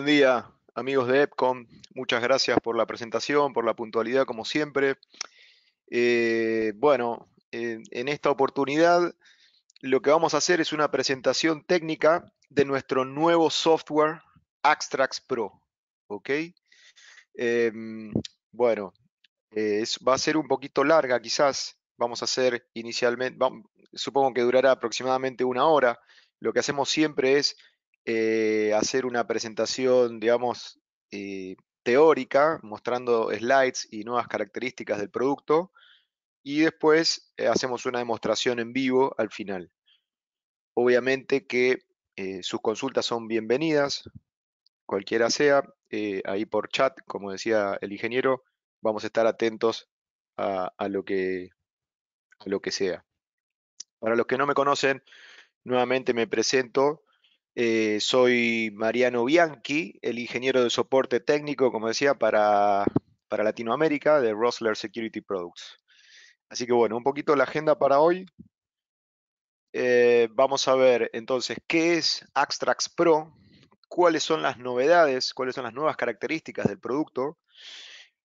buen día, amigos de EPCOM. Muchas gracias por la presentación, por la puntualidad, como siempre. Eh, bueno, en esta oportunidad lo que vamos a hacer es una presentación técnica de nuestro nuevo software Axtrax Pro. ¿Ok? Em, bueno, eh, va a ser un poquito larga quizás. Vamos a hacer inicialmente, supongo que durará aproximadamente una hora. Lo que hacemos siempre es eh, hacer una presentación, digamos, eh, teórica, mostrando slides y nuevas características del producto, y después eh, hacemos una demostración en vivo al final. Obviamente que sus consultas son bienvenidas, cualquiera sea, ahí por chat, como decía el ingeniero, vamos a estar atentos lo, que, a lo que sea. Para los que no me conocen, nuevamente me presento, eh, soy Mariano Bianchi, el ingeniero de soporte técnico, como decía, para, Latinoamérica de Rosler Security Products. Así que bueno, un poquito la agenda para hoy. Eh, vamos a ver entonces qué es Axtrax Pro, cuáles son las novedades, cuáles son las nuevas características del producto,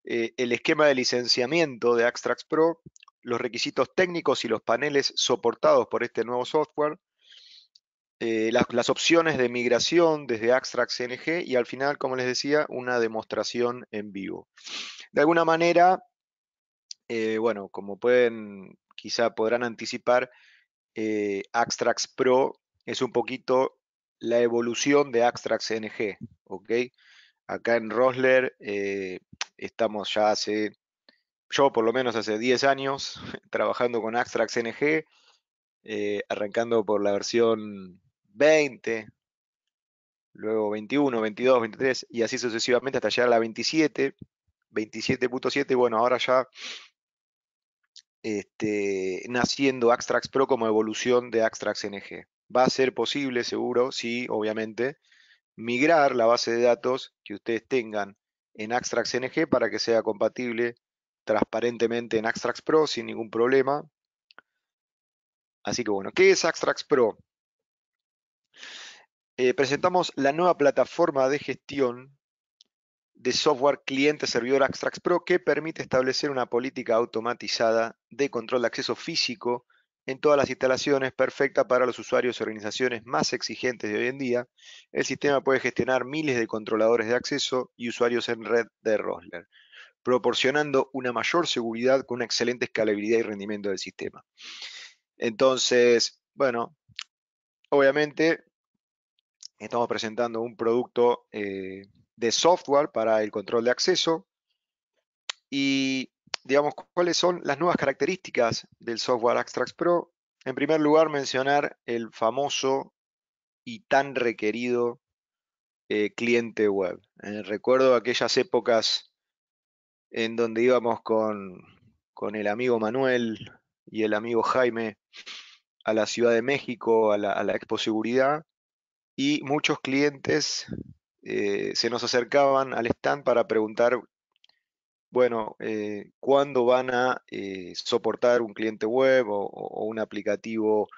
eh, el esquema de licenciamiento de Axtrax Pro, los requisitos técnicos y los paneles soportados por este nuevo software, eh, las, opciones de migración desde Axtrax NG y al final, como les decía, una demostración en vivo. De alguna manera, eh, bueno, como pueden, quizá podrán anticipar, eh, Pro es un poquito la evolución de Abstract NG. ¿ok? Acá en Rosler eh, estamos ya hace, yo por lo menos hace 10 años, trabajando con NG, NG, arrancando por la versión 20, luego 21, 22, 23 y así sucesivamente hasta llegar a la 27, 27.7 y bueno, ahora ya este, naciendo Axtrax Pro como evolución de Axtrax NG. Va a ser posible, seguro, sí, obviamente, migrar la base de datos que ustedes tengan en Axtrax NG para que sea compatible transparentemente en Axtrax Pro sin ningún problema. Así que bueno, ¿qué es Axtrax Pro? Eh, presentamos la nueva plataforma de gestión de software cliente servidor Abstracts Pro que permite establecer una política automatizada de control de acceso físico en todas las instalaciones, perfecta para los usuarios y organizaciones más exigentes de hoy en día. El sistema puede gestionar miles de controladores de acceso y usuarios en red de Rosler, proporcionando una mayor seguridad con una excelente escalabilidad y rendimiento del sistema. Entonces, bueno, obviamente Estamos presentando un producto eh, de software para el control de acceso y, digamos, cuáles son las nuevas características del software Axtrax Pro. En primer lugar, mencionar el famoso y tan requerido eh, cliente web. Eh, recuerdo aquellas épocas en donde íbamos con, el amigo Manuel y el amigo Jaime a la Ciudad de México, a la, a la Expo Seguridad, y muchos clientes eh, se nos acercaban al stand para preguntar, bueno, eh, ¿cuándo van a eh, soportar un cliente web o, un aplicativo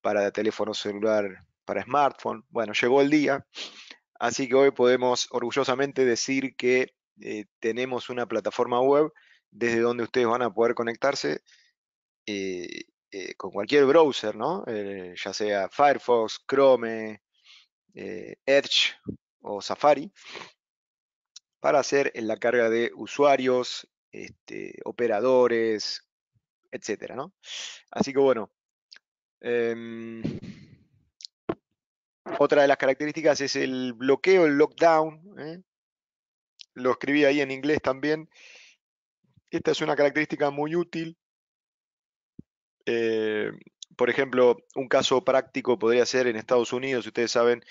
para teléfono celular, para smartphone? Bueno, llegó el día, así que hoy podemos orgullosamente decir que tenemos una plataforma web desde donde ustedes van a poder conectarse. con cualquier browser, ¿no? ya sea Firefox, Chrome, eh, Edge o Safari para hacer la carga de usuarios, este, operadores, etcétera, ¿no? Así que bueno, em, otra de las características es el bloqueo, el lockdown. ¿eh? Lo escribí ahí en inglés también. Esta es una característica muy útil. Eh, por ejemplo, un caso práctico podría ser en Estados Unidos, ustedes saben,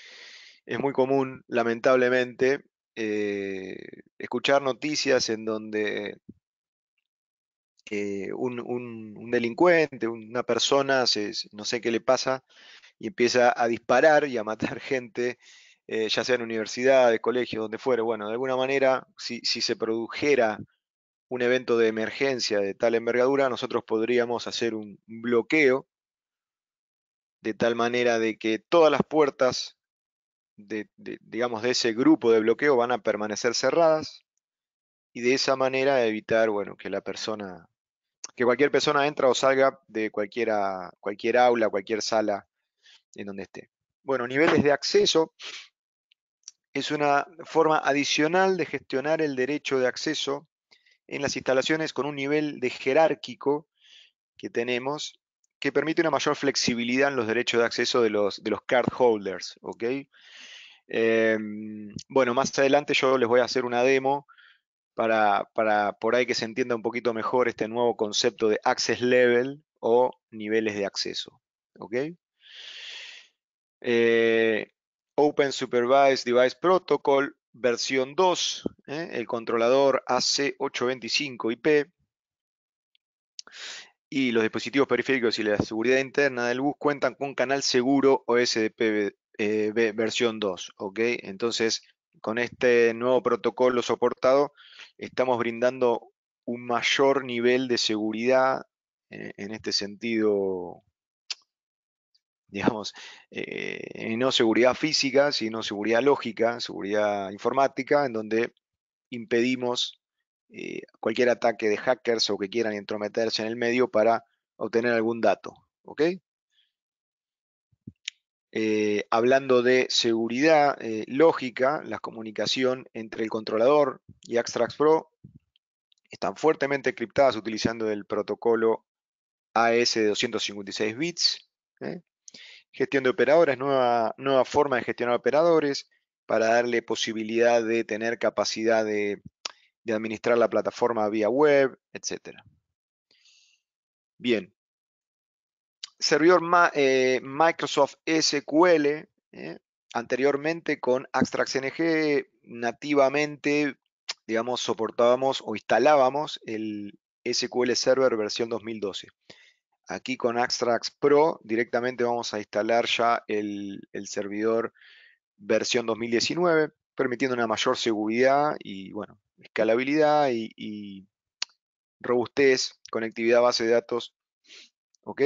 es muy común, lamentablemente, eh, escuchar noticias en donde eh, un, delincuente, una persona, no sé qué le pasa, y empieza a disparar y a matar gente, eh, ya sea en universidad, universidades, colegio, donde fuera. Bueno, de alguna manera, si se produjera un evento de emergencia de tal envergadura, nosotros podríamos hacer un bloqueo de tal manera de que todas las puertas de, digamos, de ese grupo de bloqueo van a permanecer cerradas y de esa manera evitar, bueno, que la persona, que cualquier persona entra o salga de cualquiera, cualquier aula, cualquier sala en donde esté. Bueno, niveles de acceso es una forma adicional de gestionar el derecho de acceso en las instalaciones con un nivel de jerárquico que tenemos que permite una mayor flexibilidad en los derechos de acceso de los, de los cardholders. ¿okay? Em, bueno, más adelante yo les voy a hacer una demo para, por ahí que se entienda un poquito mejor este nuevo concepto de access level o niveles de acceso. ¿okay? Eh, Open Supervised Device Protocol versión 2, ¿eh? el controlador AC825 IP y los dispositivos periféricos y la seguridad interna del bus cuentan con canal seguro OSDP eh, versión 2, ¿ok? Entonces, con este nuevo protocolo soportado, estamos brindando un mayor nivel de seguridad eh, en este sentido, digamos, eh, no seguridad física, sino seguridad lógica, seguridad informática, en donde impedimos eh, cualquier ataque de hackers o que quieran entrometerse en el medio para obtener algún dato. Eh, hablando de seguridad eh, lógica, la comunicación entre el controlador y Axtrax Pro están fuertemente criptadas utilizando el protocolo AS de 256 bits. Gestión de operadores, nueva, nueva forma de gestionar operadores para darle posibilidad de tener capacidad de de administrar la plataforma vía web, etc. Bien. Servidor eh, Microsoft SQL, eh, anteriormente con ng nativamente, digamos, soportábamos o instalábamos el SQL Server versión 2012. Aquí con Axtrax Pro directamente vamos a instalar ya el servidor versión 2019, permitiendo una mayor seguridad y, bueno, escalabilidad y, robustez, conectividad base de datos. ¿Ok?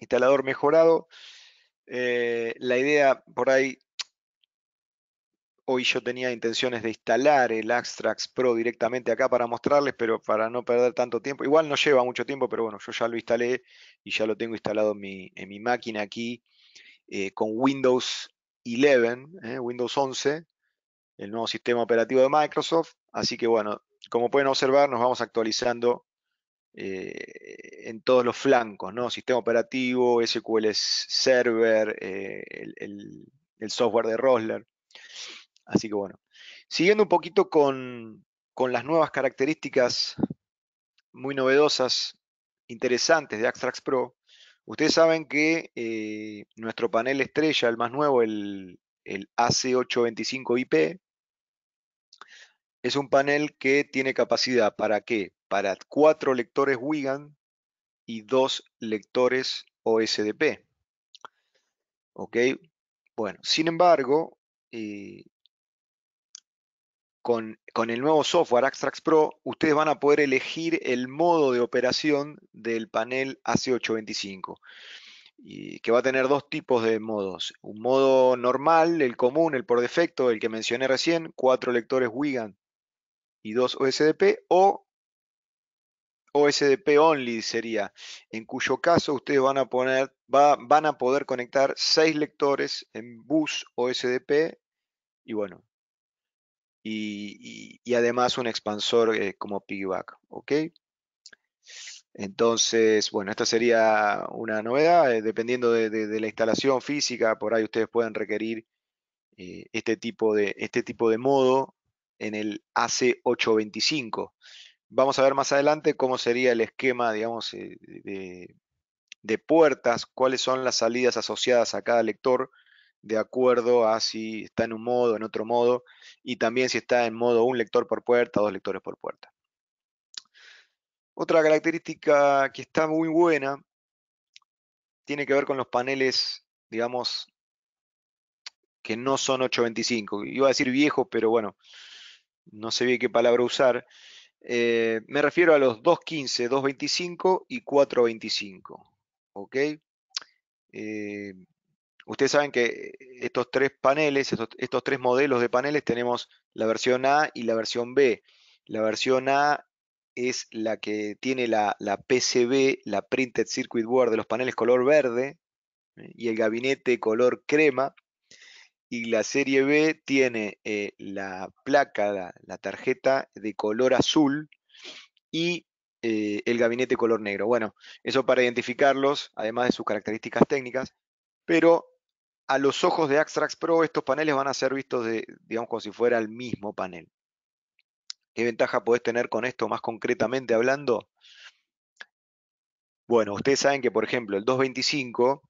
Instalador mejorado. Eh, la idea por ahí, hoy yo tenía intenciones de instalar el Axtrax Pro directamente acá para mostrarles, pero para no perder tanto tiempo. Igual no lleva mucho tiempo, pero bueno, yo ya lo instalé y ya lo tengo instalado en mi, máquina aquí eh, con Windows 11, eh, Windows 11 el nuevo sistema operativo de Microsoft. Así que bueno, como pueden observar, nos vamos actualizando eh, en todos los flancos, ¿no? Sistema operativo, SQL Server, eh, el, software de Rosler. Así que bueno, siguiendo un poquito con, las nuevas características muy novedosas, interesantes de Axtrax Pro, ustedes saben que eh, nuestro panel estrella, el más nuevo, el, el AC825IP, es un panel que tiene capacidad para qué? Para cuatro lectores Wigan y dos lectores OSDP. ¿Ok? Bueno, sin embargo, eh, con, el nuevo software Axtrax Pro, ustedes van a poder elegir el modo de operación del panel AC825, y que va a tener dos tipos de modos. Un modo normal, el común, el por defecto, el que mencioné recién, cuatro lectores Wigan y dos OSDP o OSDP only sería, en cuyo caso ustedes van a, poner, van a poder conectar seis lectores en bus OSDP y bueno, y, además un expansor eh, como piggyback, ¿ok? Entonces, bueno, esta sería una novedad, eh, dependiendo de, la instalación física, por ahí ustedes pueden requerir eh, este, tipo de, este tipo de modo en el AC825. Vamos a ver más adelante cómo sería el esquema, digamos, eh, de, puertas, cuáles son las salidas asociadas a cada lector de acuerdo a si está en un modo, en otro modo, y también si está en modo un lector por puerta, dos lectores por puerta. Otra característica que está muy buena tiene que ver con los paneles, digamos, que no son 825. Iba a decir viejo pero bueno, no sé bien qué palabra usar, eh, me refiero a los 2.15, 2.25 y 4.25. ¿Ok? Eh, ustedes saben que estos tres paneles, estos, tres modelos de paneles, tenemos la versión A y la versión B. La versión A es la que tiene la, PCB, la Printed Circuit Board de los paneles color verde, ¿eh? y el gabinete color crema y la serie B tiene eh, la placa, la, tarjeta de color azul y eh, el gabinete color negro. Bueno, eso para identificarlos, además de sus características técnicas, pero a los ojos de Axtrax Pro estos paneles van a ser vistos, de, digamos, como si fuera el mismo panel. ¿Qué ventaja podés tener con esto más concretamente hablando? Bueno, ustedes saben que, por ejemplo, el 225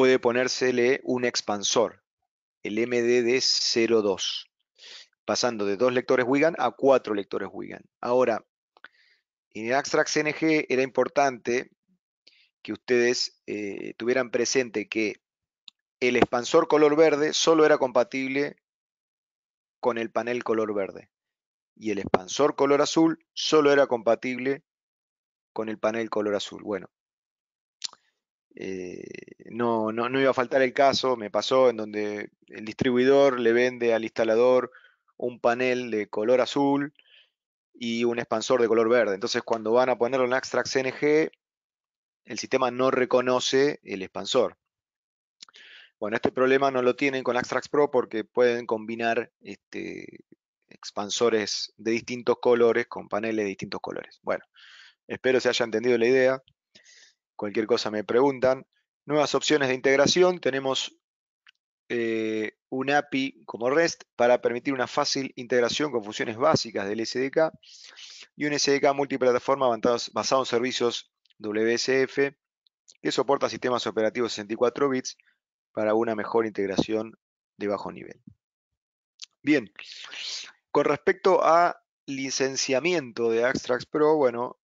puede ponérsele un expansor, el mdd 0.2, pasando de dos lectores Wigan a cuatro lectores Wigan. Ahora, en el Abstract CNG era importante que ustedes eh, tuvieran presente que el expansor color verde solo era compatible con el panel color verde y el expansor color azul solo era compatible con el panel color azul. Bueno, eh, no, no, iba a faltar el caso, me pasó en donde el distribuidor le vende al instalador un panel de color azul y un expansor de color verde. Entonces, cuando van a ponerlo en Extract NG el sistema no reconoce el expansor. Bueno, este problema no lo tienen con Axtrax Pro porque pueden combinar este, expansores de distintos colores con paneles de distintos colores. Bueno, espero se haya entendido la idea cualquier cosa me preguntan. Nuevas opciones de integración, tenemos eh, un API como REST para permitir una fácil integración con funciones básicas del SDK y un SDK multiplataforma basado en servicios WSF que soporta sistemas operativos 64 bits para una mejor integración de bajo nivel. Bien, con respecto a licenciamiento de Axtrax Pro, bueno,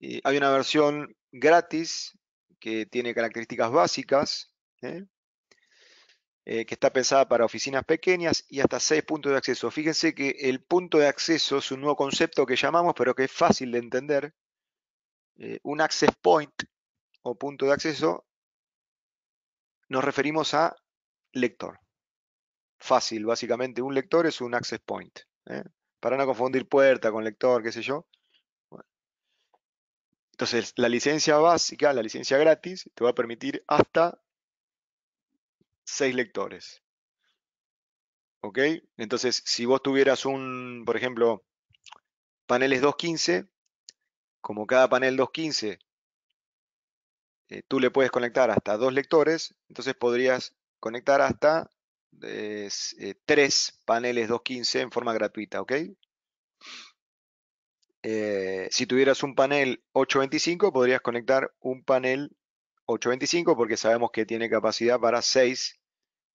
eh, hay una versión gratis, que tiene características básicas, ¿eh? Eh, que está pensada para oficinas pequeñas y hasta seis puntos de acceso. Fíjense que el punto de acceso es un nuevo concepto que llamamos, pero que es fácil de entender. Eh, un access point o punto de acceso nos referimos a lector. Fácil, básicamente, un lector es un access point. Para no confundir puerta con lector, qué sé yo. Entonces, la licencia básica, la licencia gratis, te va a permitir hasta 6 lectores. ¿Ok? Entonces, si vos tuvieras un, por ejemplo, paneles 215, como cada panel 215, eh, tú le puedes conectar hasta dos lectores, entonces podrías conectar hasta eh, eh, tres paneles 215 en forma gratuita, ¿ok? Eh, si tuvieras un panel 825, podrías conectar un panel 825 porque sabemos que tiene capacidad para 6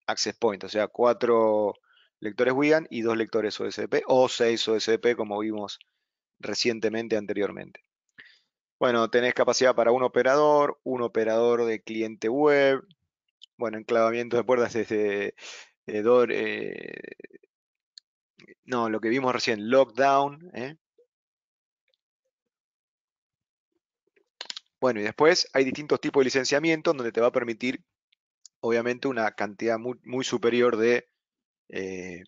access points, o sea, 4 lectores Wigan y 2 lectores OSP o 6 OSP como vimos recientemente anteriormente. Bueno, tenés capacidad para un operador, un operador de cliente web, bueno, enclavamiento de puertas desde eh, eh, no, lo que vimos recién, lockdown, ¿eh? Bueno, y después hay distintos tipos de licenciamiento donde te va a permitir, obviamente, una cantidad muy, superior de eh,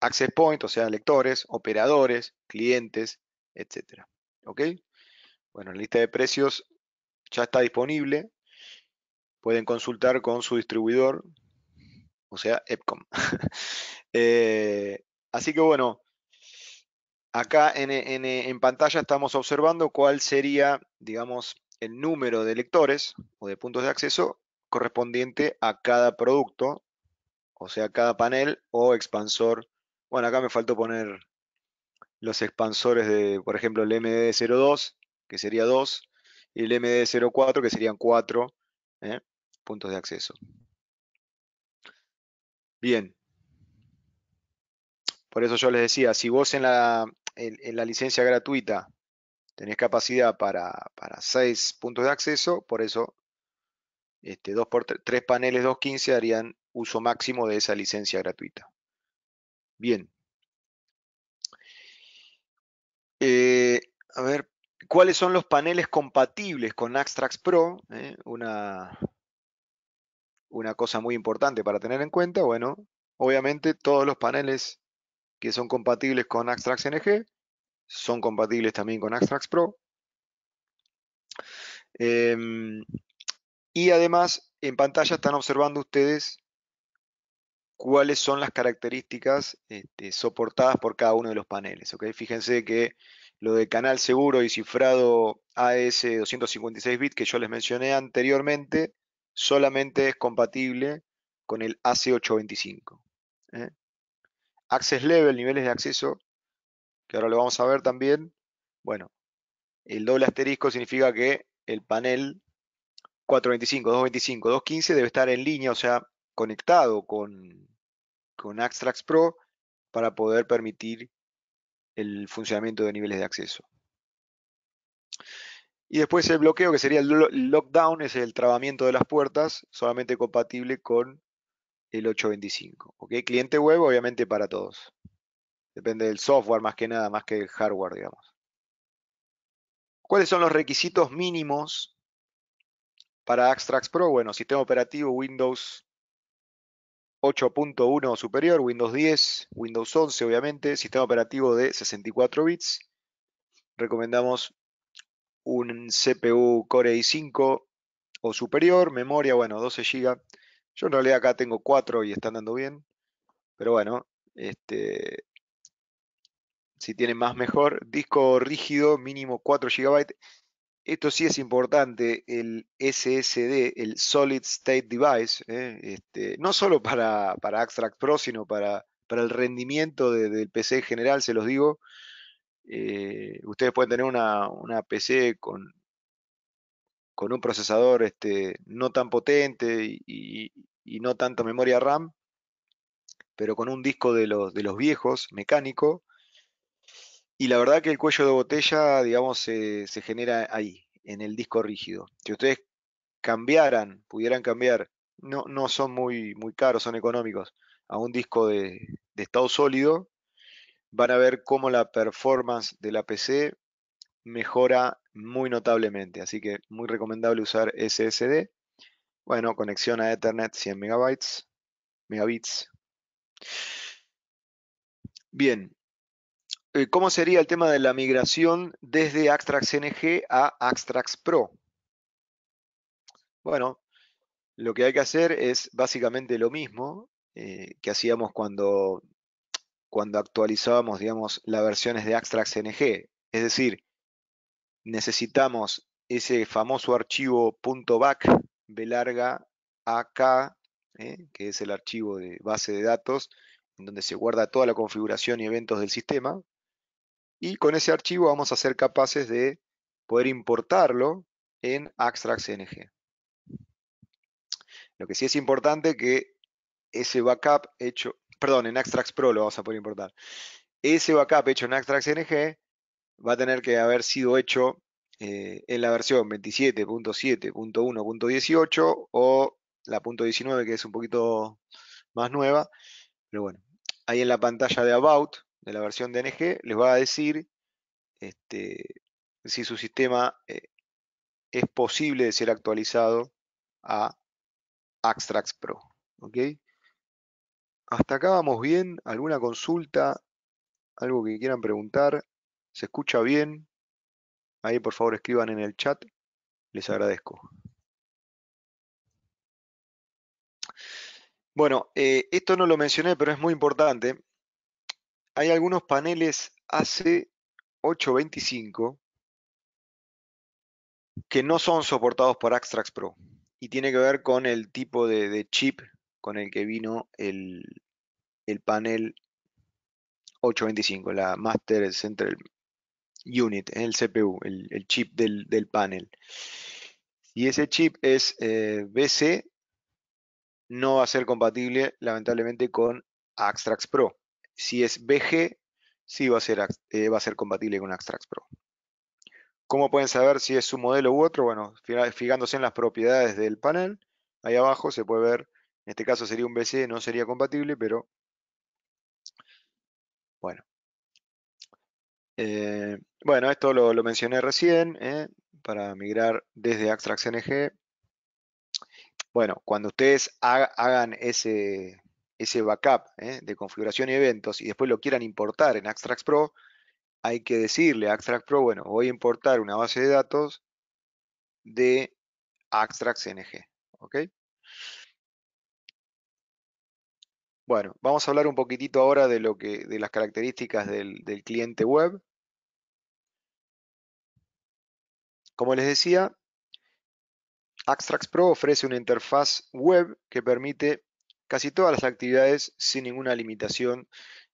access points, o sea, lectores, operadores, clientes, etcétera. ¿Ok? Bueno, la lista de precios ya está disponible. Pueden consultar con su distribuidor, o sea, EPCOM. Eh, así que bueno, Acá en, pantalla estamos observando cuál sería, digamos, el número de lectores o de puntos de acceso correspondiente a cada producto, o sea, cada panel o expansor. Bueno, acá me faltó poner los expansores de, por ejemplo, el MD02, que sería 2, y el MD04, que serían 4 ¿eh? puntos de acceso. Bien, por eso yo les decía, si vos en la, en, la licencia gratuita tenés capacidad para, seis puntos de acceso, por eso este, por 3, paneles 2.15 harían uso máximo de esa licencia gratuita. Bien. Eh, a ver, ¿cuáles son los paneles compatibles con Axtrax Pro? Eh, una, una cosa muy importante para tener en cuenta. Bueno, obviamente todos los paneles que son compatibles con Axtrax NG, son compatibles también con Axtrax Pro. Em, y además, en pantalla están observando ustedes cuáles son las características este, soportadas por cada uno de los paneles. Fíjense que lo de canal seguro y cifrado as 256 bits que yo les mencioné anteriormente, solamente es compatible con el AC825 access level, niveles de acceso, que ahora lo vamos a ver también. Bueno, el doble asterisco significa que el panel 425, 225, 215 debe estar en línea, o sea, conectado con, con Axtrax Pro para poder permitir el funcionamiento de niveles de acceso. Y después el bloqueo, que sería el lockdown, es el trabamiento de las puertas, solamente compatible con el 825. ¿ok? Cliente web, obviamente, para todos. Depende del software más que nada, más que el hardware, digamos. ¿Cuáles son los requisitos mínimos para Axtrax Pro? Bueno, sistema operativo Windows 8.1 o superior, Windows 10, Windows 11, obviamente, sistema operativo de 64 bits. Recomendamos un CPU Core i5 o superior, memoria, bueno, 12 GB yo en realidad acá tengo cuatro y están dando bien. Pero bueno, este, si tienen más mejor. Disco rígido, mínimo 4 GB. Esto sí es importante, el SSD, el Solid State Device, ¿eh? este, no solo para, para Abstract Pro, sino para, para el rendimiento del PC en general, se los digo. Eh, ustedes pueden tener una PC con con un procesador este, no tan potente y, no tanto memoria RAM, pero con un disco de los, de los viejos, mecánico. Y la verdad que el cuello de botella, digamos, se, genera ahí, en el disco rígido. Si ustedes cambiaran, pudieran cambiar, no, no son muy, muy caros, son económicos, a un disco de, de estado sólido, van a ver cómo la performance de la PC mejora muy notablemente, así que muy recomendable usar SSD. Bueno, conexión a Ethernet 100 megabytes, megabits. Bien, eh, ¿cómo sería el tema de la migración desde Axtrax NG a Axtrax Pro? Bueno, lo que hay que hacer es básicamente lo mismo eh, que hacíamos cuando, cuando actualizábamos, digamos, las versiones de Axtrax NG. Es decir, necesitamos ese famoso archivo .back de larga AK, ¿eh? que es el archivo de base de datos, en donde se guarda toda la configuración y eventos del sistema. Y con ese archivo vamos a ser capaces de poder importarlo en Axtrax Lo que sí es importante que ese backup hecho, perdón, en Axtrax Pro lo vamos a poder importar. Ese backup hecho en Axtrax NG va a tener que haber sido hecho eh, en la versión 27.7.1.18 o la .19 que es un poquito más nueva, pero bueno, ahí en la pantalla de About, de la versión de NG les va a decir este, si su sistema eh, es posible de ser actualizado a Axtrax Pro. ¿ok? Hasta acá vamos bien. ¿Alguna consulta? ¿Algo que quieran preguntar? ¿Se escucha bien? Ahí por favor escriban en el chat. Les agradezco. Bueno, eh, esto no lo mencioné, pero es muy importante. Hay algunos paneles AC825 que no son soportados por Axtrax Pro y tiene que ver con el tipo de, chip con el que vino el, panel 825, la Master Central, unit, el CPU, el, chip del, panel. Si ese chip es eh, BC, no va a ser compatible lamentablemente con Axtrax Pro. Si es BG, sí va a ser, eh, va a ser compatible con Axtrax Pro. ¿Cómo pueden saber si es un modelo u otro? Bueno, fijándose en las propiedades del panel, ahí abajo se puede ver, en este caso sería un BC, no sería compatible, pero bueno. Eh, bueno, esto lo, mencioné recién, eh, para migrar desde Abstract NG. Bueno, cuando ustedes hagan ese, backup eh, de configuración y eventos y después lo quieran importar en Abstract Pro, hay que decirle a Abstract Pro, bueno, voy a importar una base de datos de Abstract NG. ¿ok? Bueno, vamos a hablar un poquitito ahora de, lo que, de las características del cliente web. Como les decía, Axtrax Pro ofrece una interfaz web que permite casi todas las actividades sin ninguna limitación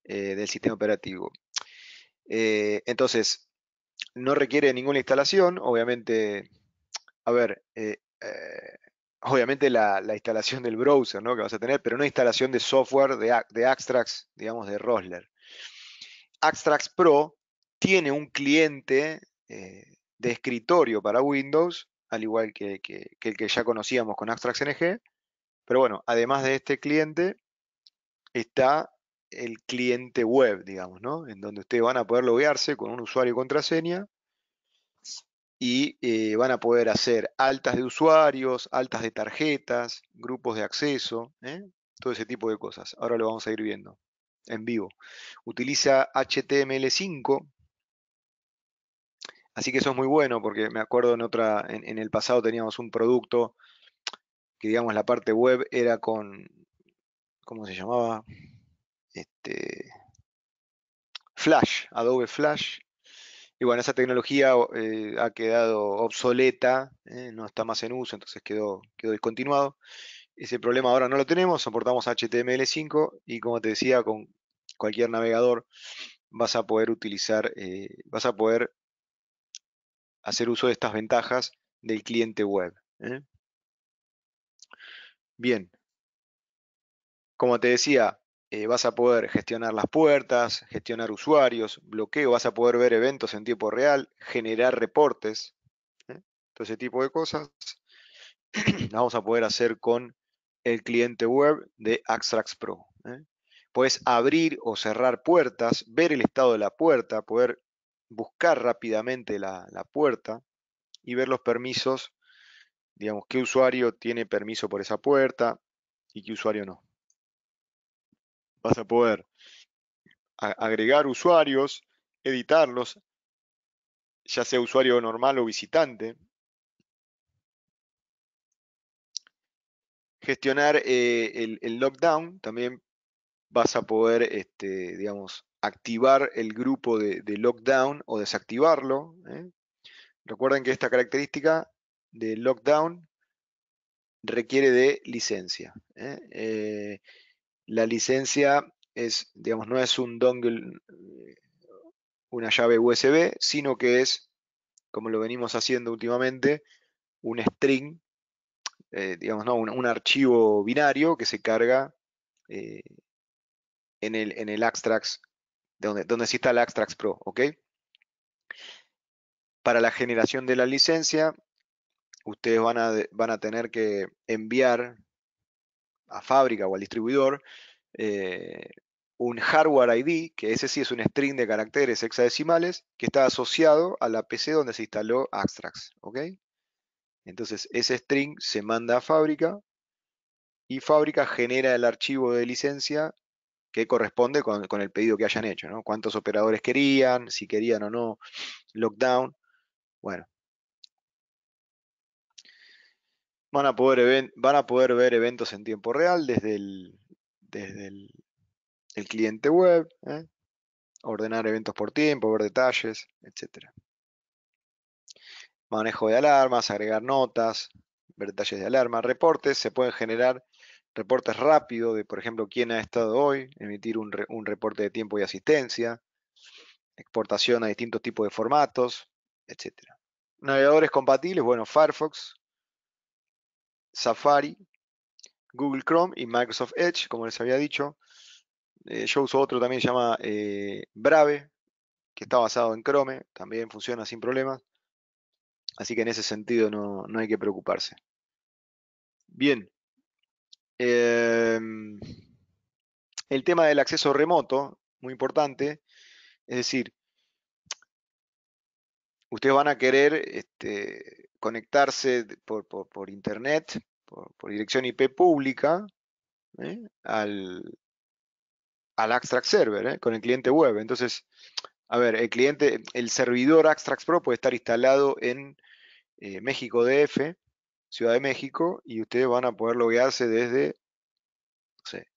eh, del sistema operativo. Eh, entonces, no requiere ninguna instalación, obviamente, a ver, eh, obviamente la, instalación del browser ¿no? que vas a tener, pero no instalación de software de, de Axtrax, digamos, de Rosler. Axtrax Pro tiene un cliente de escritorio para Windows, al igual que, el que ya conocíamos con Abstract NG. Pero bueno, además de este cliente, está el cliente web, digamos, ¿no? En donde ustedes van a poder loguearse con un usuario y contraseña y eh, van a poder hacer altas de usuarios, altas de tarjetas, grupos de acceso, ¿eh? todo ese tipo de cosas. Ahora lo vamos a ir viendo en vivo. Utiliza HTML5 Así que eso es muy bueno porque me acuerdo en otra, en, el pasado teníamos un producto que digamos la parte web era con, ¿cómo se llamaba? Este, Flash, Adobe Flash. Y bueno, esa tecnología eh, ha quedado obsoleta, eh, no está más en uso, entonces quedó, quedó discontinuado. Ese problema ahora no lo tenemos, soportamos HTML5 y como te decía, con cualquier navegador vas a poder utilizar, eh, vas a poder hacer uso de estas ventajas del cliente web. ¿eh? Bien. Como te decía, eh, vas a poder gestionar las puertas, gestionar usuarios, bloqueo, vas a poder ver eventos en tiempo real, generar reportes, ¿eh? todo ese tipo de cosas. las vamos a poder hacer con el cliente web de Axtrax Pro. Puedes abrir o cerrar puertas, ver el estado de la puerta, poder buscar rápidamente la, puerta y ver los permisos, digamos, qué usuario tiene permiso por esa puerta y qué usuario no. Vas a poder agregar usuarios, editarlos, ya sea usuario normal o visitante. Gestionar eh, el, el, lockdown, también vas a poder, este, digamos, activar el grupo de, lockdown o desactivarlo. ¿eh? Recuerden que esta característica de lockdown requiere de licencia. ¿eh? Eh, la licencia es, digamos, no es un dongle, una llave USB, sino que es, como lo venimos haciendo últimamente, un string, digamos, no, un, archivo binario que se carga en el, en el donde, se instala está Axtrax Pro, ¿ok? Para la generación de la licencia, ustedes van a, van a tener que enviar a fábrica o al distribuidor eh, un hardware ID, que ese sí es un string de caracteres hexadecimales, que está asociado a la PC donde se instaló Axtrax, ¿ok? Entonces ese string se manda a fábrica y fábrica genera el archivo de licencia que corresponde con, el pedido que hayan hecho, ¿no? Cuántos operadores querían, si querían o no lockdown. Bueno. Van a poder, van a poder ver eventos en tiempo real desde el, cliente web, ¿eh? ordenar eventos por tiempo, ver detalles, etc. Manejo de alarmas, agregar notas, ver detalles de alarma, reportes, se pueden generar reportes rápidos de, por ejemplo, quién ha estado hoy, emitir un, reporte de tiempo y asistencia, exportación a distintos tipos de formatos, etc. Navegadores compatibles, bueno, Firefox, Safari, Google Chrome y Microsoft Edge, como les había dicho. Eh, yo uso otro también, se llama eh, Brave, que está basado en Chrome, también funciona sin problemas. Así que en ese sentido no, no hay que preocuparse. Bien, Em, el tema del acceso remoto, muy importante, es decir, ustedes van a querer este, conectarse por, internet, por, dirección IP pública, ¿eh? al, al Server, ¿eh? con el cliente web. Entonces, a ver, el cliente, el servidor Abstract Pro puede estar instalado en eh, México DF, Ciudad de México y ustedes van a poder loguearse desde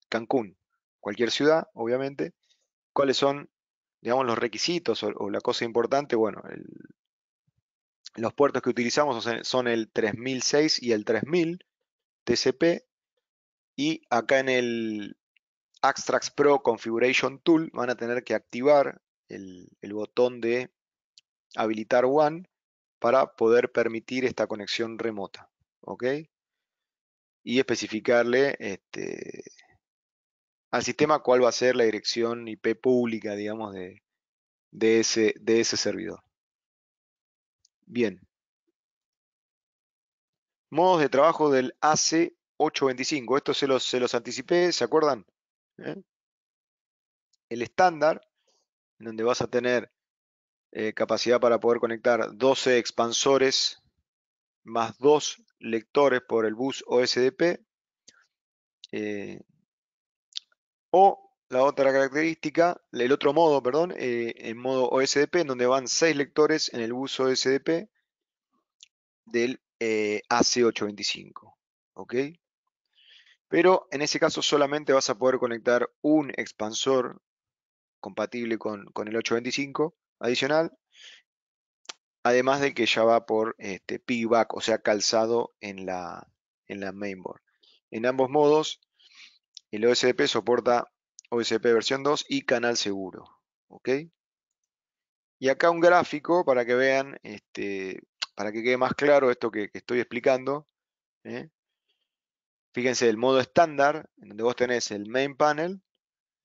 Cancún, cualquier ciudad, obviamente. ¿Cuáles son, digamos, los requisitos o, la cosa importante? Bueno, los puertos que utilizamos son el 3006 y el 3000 TCP. Y acá en el Axtrax Pro Configuration Tool van a tener que activar el, el botón de habilitar WAN para poder permitir esta conexión remota. ¿ok? Y especificarle este, al sistema cuál va a ser la dirección IP pública, digamos, de, ese, servidor. Bien. Modos de trabajo del AC825. Esto se los, se los anticipé, ¿se acuerdan? ¿Eh? El estándar, en donde vas a tener eh, capacidad para poder conectar 12 expansores más 2 lectores por el bus OSDP. Eh, o la otra característica, el otro modo, perdón, eh, en modo OSDP, en donde van seis lectores en el bus OSDP del eh, AC825. ¿Ok? Pero en ese caso solamente vas a poder conectar un expansor compatible con, con el 825 adicional Además de que ya va por este, piggyback, o sea, calzado en la, en la mainboard. En ambos modos, el OSP soporta OSP versión 2 y canal seguro. Y acá un gráfico para que vean, este, para que quede más claro esto que, estoy explicando. ¿eh? Fíjense el modo estándar, donde vos tenés el main panel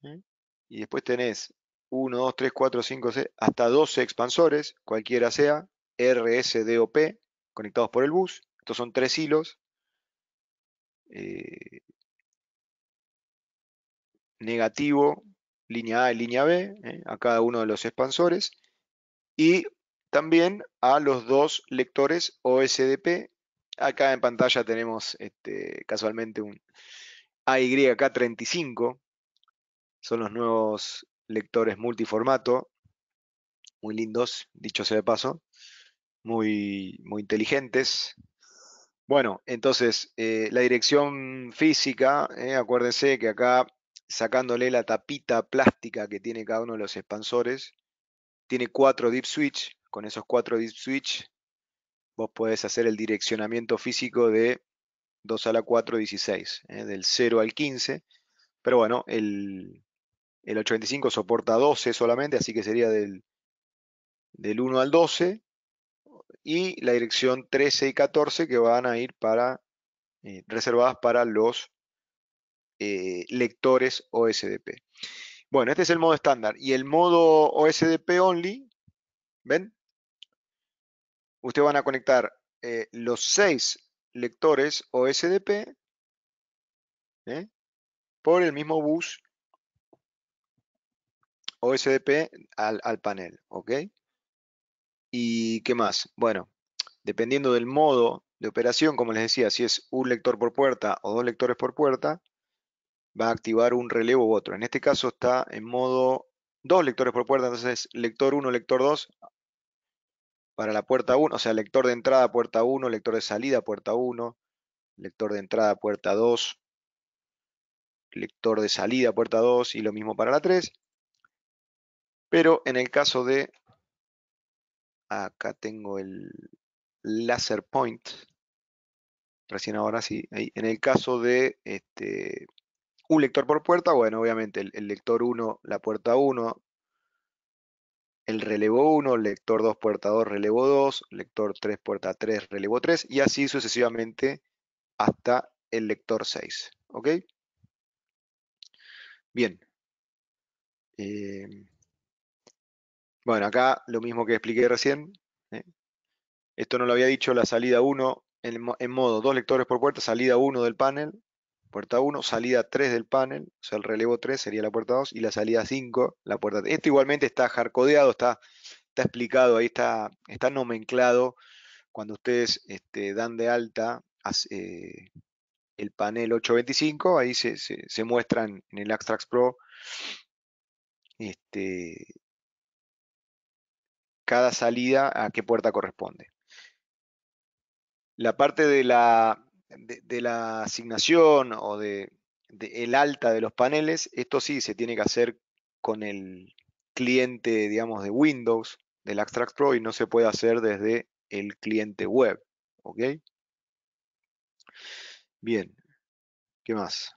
¿eh? y después tenés 1, 2, 3, 4, 5, 6, hasta 12 expansores, cualquiera sea, P, conectados por el bus. Estos son tres hilos. Eh, negativo, línea A y línea B, eh, a cada uno de los expansores. Y también a los dos lectores OSDP. Acá en pantalla tenemos este, casualmente un AYK35. Son los nuevos lectores multiformato, muy lindos, dicho sea de paso, muy, muy inteligentes. Bueno, entonces, eh, la dirección física, eh, acuérdense que acá sacándole la tapita plástica que tiene cada uno de los expansores, tiene cuatro deep switch, con esos cuatro dip switch vos podés hacer el direccionamiento físico de 2 a la 4, 16, eh, del 0 al 15, pero bueno, el, el 85 soporta 12 solamente, así que sería del, del 1 al 12. Y la dirección 13 y 14 que van a ir para, eh, reservadas para los eh, lectores OSDP. Bueno, este es el modo estándar. Y el modo OSDP only, ¿ven? Ustedes van a conectar eh, los 6 lectores OSDP por el mismo bus OSDP al, al panel, ¿ok? ¿Y qué más? Bueno, dependiendo del modo de operación, como les decía, si es un lector por puerta o dos lectores por puerta, va a activar un relevo u otro. En este caso está en modo dos lectores por puerta, entonces lector 1, lector 2 para la puerta 1, o sea, lector de entrada, puerta 1, lector de salida, puerta 1, lector de entrada, puerta 2, lector de salida, puerta 2 y lo mismo para la 3. Pero en el caso de, acá tengo el laser point, recién ahora sí, ahí. en el caso de este, un lector por puerta, bueno, obviamente el, lector 1, la puerta 1, el relevo 1, lector 2, puerta 2, relevo 2, lector 3, puerta 3, relevo 3, y así sucesivamente hasta el lector 6. ¿Ok? Bien. Eh, bueno, acá lo mismo que expliqué recién. ¿eh? Esto no lo había dicho, la salida 1 en, modo dos lectores por puerta, salida 1 del panel, puerta 1, salida 3 del panel, o sea, el relevo 3 sería la puerta 2 y la salida 5, la puerta 3. Esto igualmente está hardcodeado, está, está explicado, ahí está, está nomenclado cuando ustedes este, dan de alta eh, el panel 825, ahí se, se, muestran en el Abstracts Pro este, cada salida a qué puerta corresponde. La parte de la, de, la asignación o de, el alta de los paneles, esto sí se tiene que hacer con el cliente, digamos, de Windows, del Abstract Pro, y no se puede hacer desde el cliente web. ¿Ok? Bien. ¿Qué más?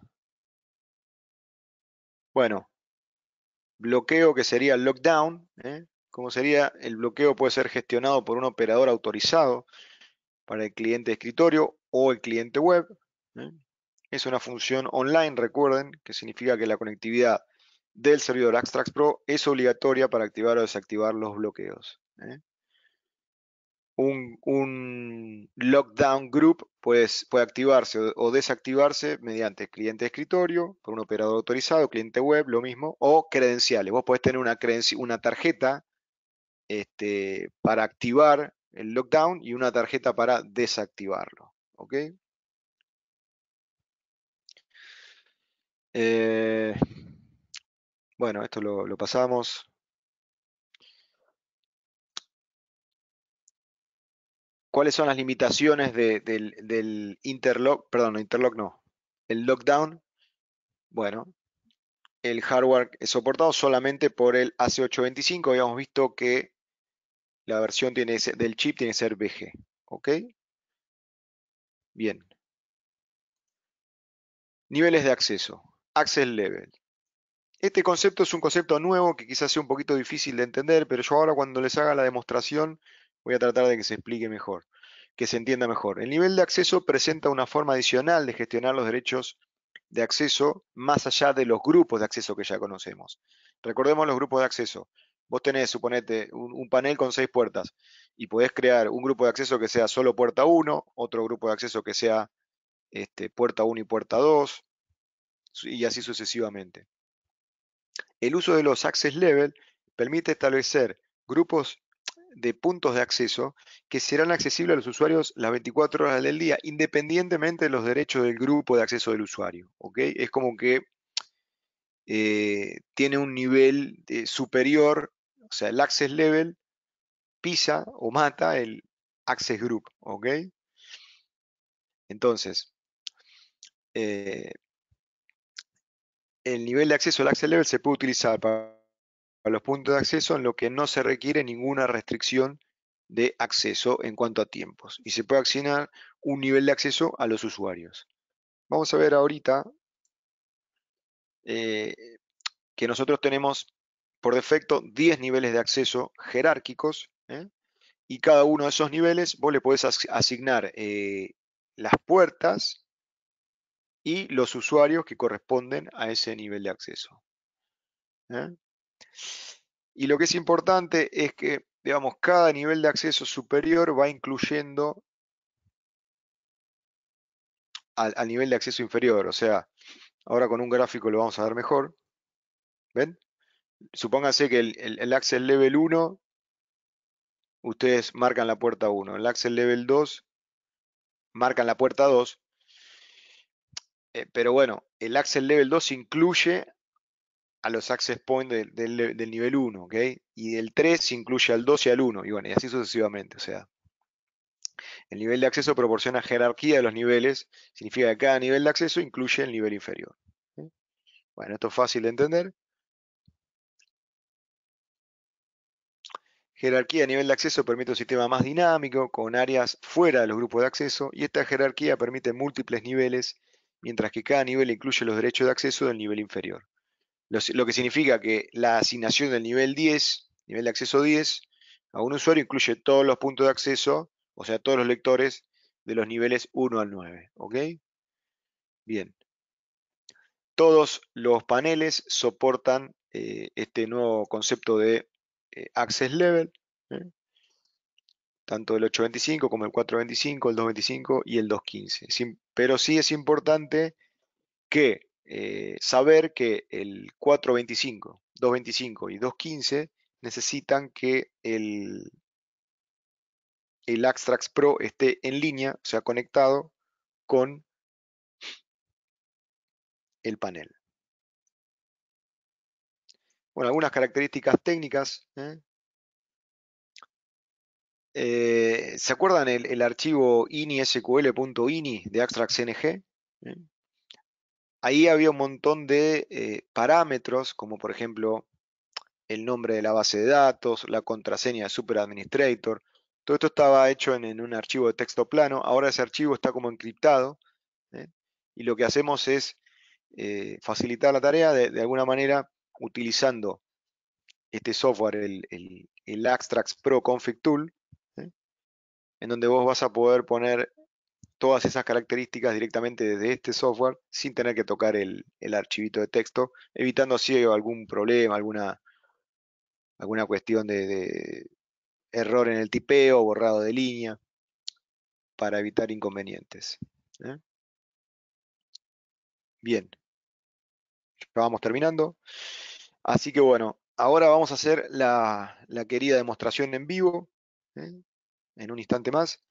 Bueno, bloqueo que sería el lockdown, ¿eh? ¿Cómo sería el bloqueo puede ser gestionado por un operador autorizado para el cliente de escritorio o el cliente web. ¿eh? Es una función online, recuerden, que significa que la conectividad del servidor Axtrax Pro es obligatoria para activar o desactivar los bloqueos. ¿eh? Un, lockdown group puede activarse o, desactivarse mediante cliente de escritorio, por un operador autorizado, cliente web, lo mismo, o credenciales. Vos podés tener una, una tarjeta este, para activar el lockdown y una tarjeta para desactivarlo. ¿Ok? Eh, bueno, esto lo, pasamos. ¿Cuáles son las limitaciones del, del, interlock? Perdón, interlock no. El lockdown. Bueno, el hardware es soportado solamente por el AC825. Habíamos visto que la versión tiene del chip tiene que ser BG. ¿Ok? Bien. Niveles de acceso. Access Level. Este concepto es un concepto nuevo que quizás sea un poquito difícil de entender, pero yo ahora cuando les haga la demostración voy a tratar de que se explique mejor, que se entienda mejor. El nivel de acceso presenta una forma adicional de gestionar los derechos de acceso más allá de los grupos de acceso que ya conocemos. Recordemos los grupos de acceso. Vos tenés, suponete, un, panel con seis puertas y podés crear un grupo de acceso que sea solo puerta 1, otro grupo de acceso que sea este, puerta 1 y puerta 2, y así sucesivamente. El uso de los access level permite establecer grupos de puntos de acceso que serán accesibles a los usuarios las 24 horas del día, independientemente de los derechos del grupo de acceso del usuario. Es como que eh, tiene un nivel eh, superior o sea, el access level pisa o mata el access group, ¿ok? Entonces, eh, el nivel de acceso, al access level, se puede utilizar para, los puntos de acceso en lo que no se requiere ninguna restricción de acceso en cuanto a tiempos y se puede accionar un nivel de acceso a los usuarios. Vamos a ver ahorita eh, que nosotros tenemos por defecto 10 niveles de acceso jerárquicos ¿eh? y cada uno de esos niveles vos le podés asignar eh, las puertas y los usuarios que corresponden a ese nivel de acceso. ¿eh? Y lo que es importante es que, digamos, cada nivel de acceso superior va incluyendo al, al nivel de acceso inferior. O sea, ahora con un gráfico lo vamos a ver mejor. ¿Ven? supónganse que el, el, level 1, ustedes marcan la puerta 1. El access level 2, marcan la puerta 2. Eh, pero bueno, el access level 2 incluye a los access points del, nivel 1, Y del 3 incluye al 2 y al 1, y bueno, y así sucesivamente, o sea. El nivel de acceso proporciona jerarquía de los niveles, significa que cada nivel de acceso incluye el nivel inferior. Bueno, esto es fácil de entender. Jerarquía a nivel de acceso permite un sistema más dinámico, con áreas fuera de los grupos de acceso, y esta jerarquía permite múltiples niveles, mientras que cada nivel incluye los derechos de acceso del nivel inferior. Lo, que significa que la asignación del nivel 10, nivel de acceso 10, a un usuario incluye todos los puntos de acceso, o sea, todos los lectores de los niveles 1 al 9. ¿Ok? Bien. Todos los paneles soportan eh, este nuevo concepto de eh, access level, ¿eh? tanto el 825 como el 425, el 225 y el 215. pero sí es importante que eh, saber que el 425, 225 y 215 necesitan que el, el Axtrax Pro esté en línea, sea, conectado con el panel. Bueno, algunas características técnicas. ¿eh? Eh, se acuerdan el, archivo inisql.ini de Abstract ¿Eh? Ahí había un montón de parámetros, como por ejemplo el nombre de la base de datos, la contraseña de Super Administrator. Todo esto estaba hecho en, un archivo de texto plano. Ahora ese archivo está como encriptado. Y lo que hacemos es facilitar la tarea de alguna manera utilizando este software, el, el, Pro Config Tool, ¿eh? en donde vos vas a poder poner todas esas características directamente desde este software sin tener que tocar el, el archivito de texto, evitando así algún problema, alguna, alguna cuestión de, error en el tipeo, borrado de línea, para evitar inconvenientes. ¿eh? Bien, ya vamos terminando. Así que bueno, ahora vamos a hacer la, querida demostración en vivo, ¿eh? en un instante más,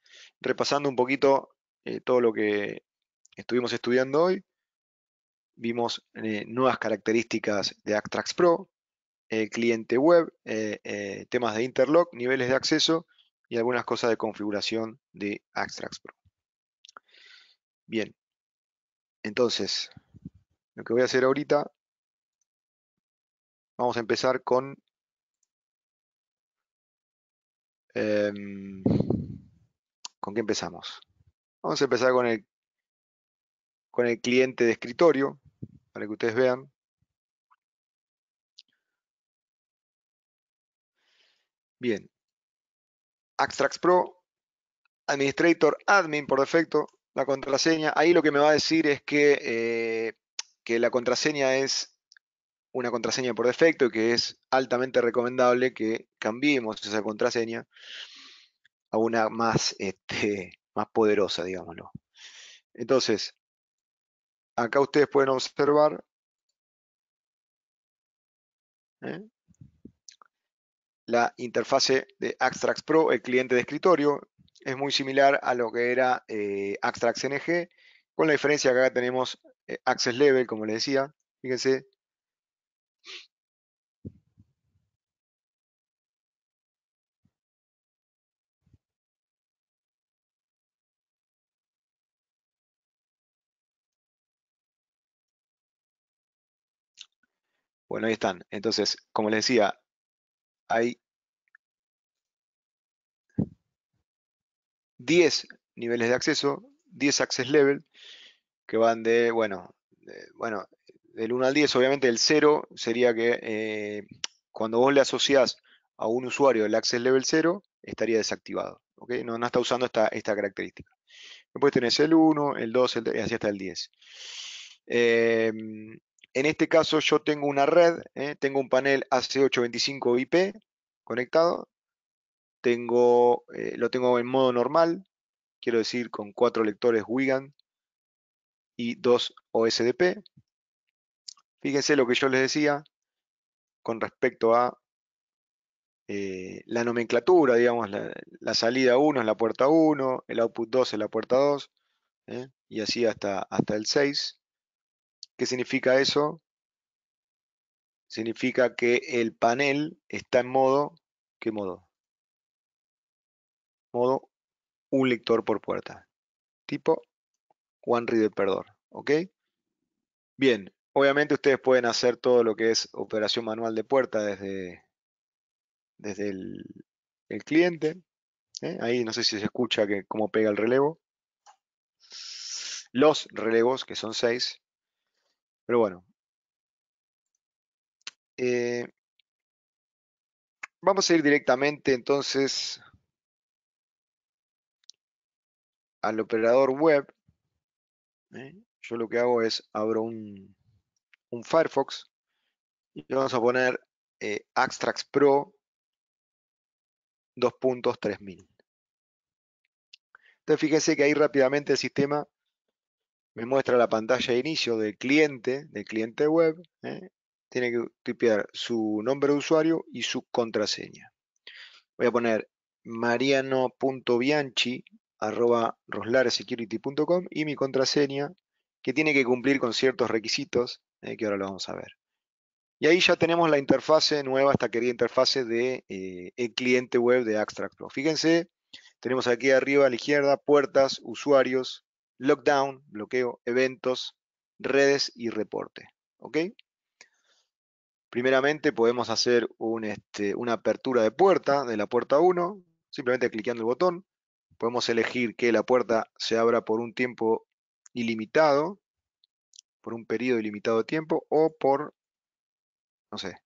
repasando un poquito eh, todo lo que estuvimos estudiando hoy. Vimos eh, nuevas características de Actrax Pro, cliente web, temas de interlock, niveles de acceso y algunas cosas de configuración de Actrax Pro. Bien, entonces, lo que voy a hacer ahorita Vamos a empezar con... Em, ¿Con qué empezamos? Vamos a empezar con el, con el cliente de escritorio, para que ustedes vean. Bien. Abstracts Pro, Administrator Admin por defecto, la contraseña. Ahí lo que me va a decir es que, eh, que la contraseña es una contraseña por defecto y que es altamente recomendable que cambiemos esa contraseña a una más, este, más poderosa, digámoslo. Entonces, acá ustedes pueden observar ¿eh? la interfase de Axtrax Pro, el cliente de escritorio. Es muy similar a lo que era eh, Axtrax NG, con la diferencia que acá tenemos eh, Access Level, como les decía. Fíjense, Bueno, ahí están. Entonces, como les decía, hay 10 niveles de acceso, 10 access level, que van de, bueno, bueno, del 1 al 10, obviamente el 0 sería que eh, cuando vos le asociás a un usuario el access level 0, estaría desactivado. No, no, está usando esta, esta característica. Después tenés el 1, el 2, el y así hasta el 10. Eh, em, en este caso yo tengo una red, ¿eh? tengo un panel AC825 IP conectado, tengo, eh, lo tengo en modo normal, quiero decir con cuatro lectores WIGAN y dos OSDP. Fíjense lo que yo les decía con respecto a eh, la nomenclatura, digamos, la, salida 1 es la puerta 1, el output 2 es la puerta 2, y así hasta, hasta el 6. ¿Qué significa eso? Significa que el panel está en modo, ¿qué modo? Modo un lector por puerta, tipo One Reader Perdón, ¿ok? Bien, obviamente ustedes pueden hacer todo lo que es operación manual de puerta desde, desde el, cliente. ¿eh? Ahí no sé si se escucha que, cómo pega el relevo. Los relevos, que son seis, pero bueno. Eh, vamos a ir directamente entonces al operador web. ¿eh? Yo lo que hago es abro un, Firefox y vamos a poner eh, Axtrax Pro 2.3000. Entonces fíjense que ahí rápidamente el sistema me muestra la pantalla de inicio del cliente, del cliente web, ¿eh? tiene que tipiar su nombre de usuario y su contraseña. Voy a poner mariano.bianchi y mi contraseña que tiene que cumplir con ciertos requisitos ¿eh? que ahora lo vamos a ver. Y ahí ya tenemos la interfase nueva, esta querida interfase de eh, el cliente web de Pro. Fíjense, tenemos aquí arriba a la izquierda puertas, usuarios, lockdown, bloqueo, eventos, redes y reporte. ¿Ok? Primeramente podemos hacer este, una apertura de puerta de la puerta 1, simplemente cliqueando el botón. Podemos elegir que la puerta se abra por un tiempo ilimitado, por un periodo ilimitado de tiempo o por, no sé,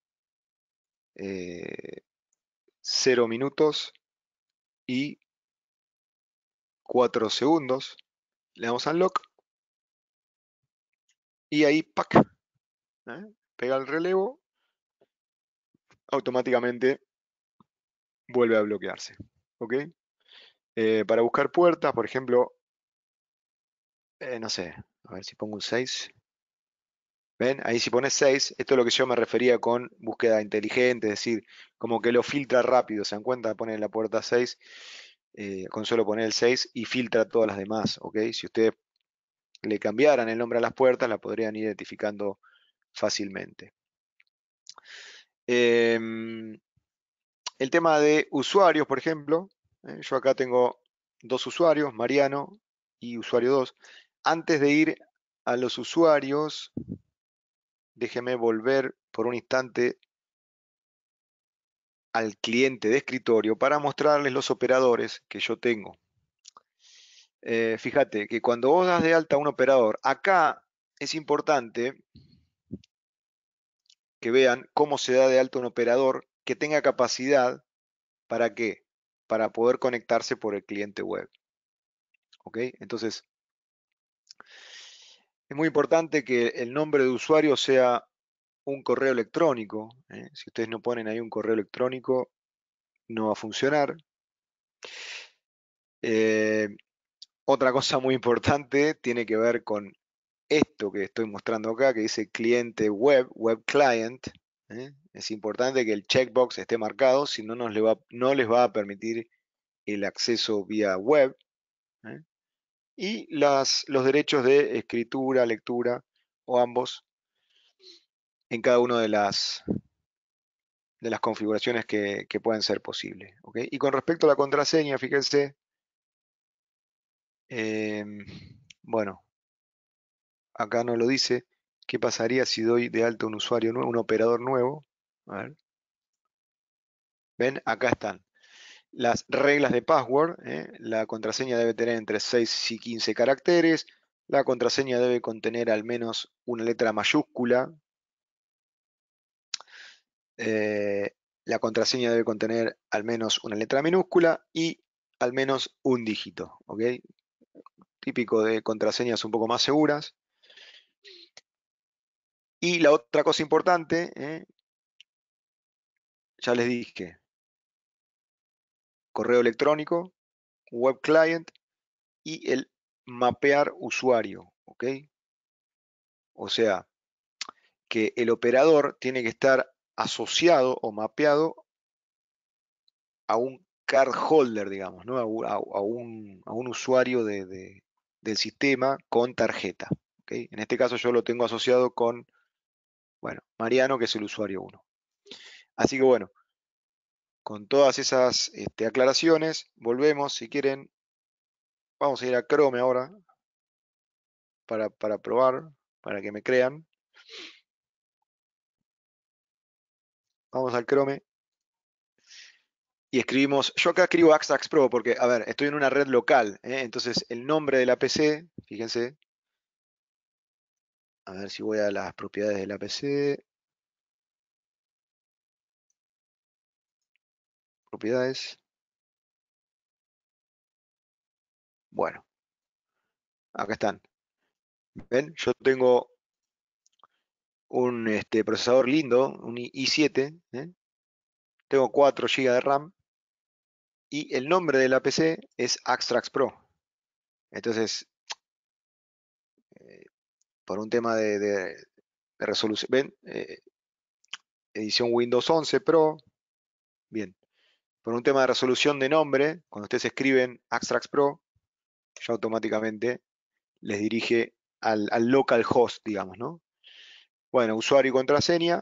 0 eh, minutos y 4 segundos le damos unlock y ahí, pack, ¿Eh? pega el relevo, automáticamente vuelve a bloquearse. ¿Ok? Eh, para buscar puertas, por ejemplo, eh, no sé, a ver si pongo un 6. ¿Ven? Ahí si pones 6, esto es lo que yo me refería con búsqueda inteligente, es decir, como que lo filtra rápido, se dan cuenta, pone la puerta 6 eh, con solo poner el 6 y filtra todas las demás, ¿ok? Si ustedes le cambiaran el nombre a las puertas, la podrían ir identificando fácilmente. Em, el tema de usuarios, por ejemplo, eh, yo acá tengo dos usuarios, Mariano y usuario 2. Antes de ir a los usuarios, déjeme volver por un instante al cliente de escritorio para mostrarles los operadores que yo tengo. Eh, fíjate que cuando vos das de alta un operador, acá es importante que vean cómo se da de alta un operador que tenga capacidad para qué? Para poder conectarse por el cliente web. ¿Ok? Entonces, es muy importante que el nombre de usuario sea un correo electrónico. ¿eh? Si ustedes no ponen ahí un correo electrónico, no va a funcionar. Eh, otra cosa muy importante tiene que ver con esto que estoy mostrando acá, que dice cliente web, web client. ¿eh? Es importante que el checkbox esté marcado, si no, no les va a permitir el acceso vía web. Y los derechos de escritura, lectura o ambos en cada una de las, de las configuraciones que, que pueden ser posibles. Y con respecto a la contraseña, fíjense, em, bueno, acá no lo dice, ¿qué pasaría si doy de alto un usuario nuevo, un operador nuevo? Ven, acá están las reglas de password. ¿eh? La contraseña debe tener entre 6 y 15 caracteres. La contraseña debe contener al menos una letra mayúscula eh, la contraseña debe contener al menos una letra minúscula y al menos un dígito, ¿ok? Típico de contraseñas un poco más seguras. Y la otra cosa importante, ¿eh? ya les dije, correo electrónico, web client y el mapear usuario, O sea, que el operador tiene que estar asociado o mapeado a un card holder, digamos, ¿no? a, un, usuario del sistema con tarjeta. En este caso yo lo tengo asociado con, bueno, Mariano, que es el usuario 1. Así que bueno, con todas esas este, aclaraciones, volvemos, si quieren, vamos a ir a Chrome ahora para probar, para que me crean. vamos al Chrome y escribimos, yo acá escribo Axax Pro porque, a ver, estoy en una red local, ¿eh? entonces el nombre de la PC, fíjense, a ver si voy a las propiedades de la PC, propiedades, bueno, acá están, ven, yo tengo un este, procesador lindo, un i7, ¿eh? tengo 4 GB de RAM y el nombre de la PC es Axtrax Pro. Entonces, eh, por un tema de, resolución, ven, eh, edición Windows 11 Pro, bien, por un tema de resolución de nombre, cuando ustedes escriben Axtrax Pro, ya automáticamente les dirige al, al local host, digamos, ¿no? Bueno, usuario y contraseña,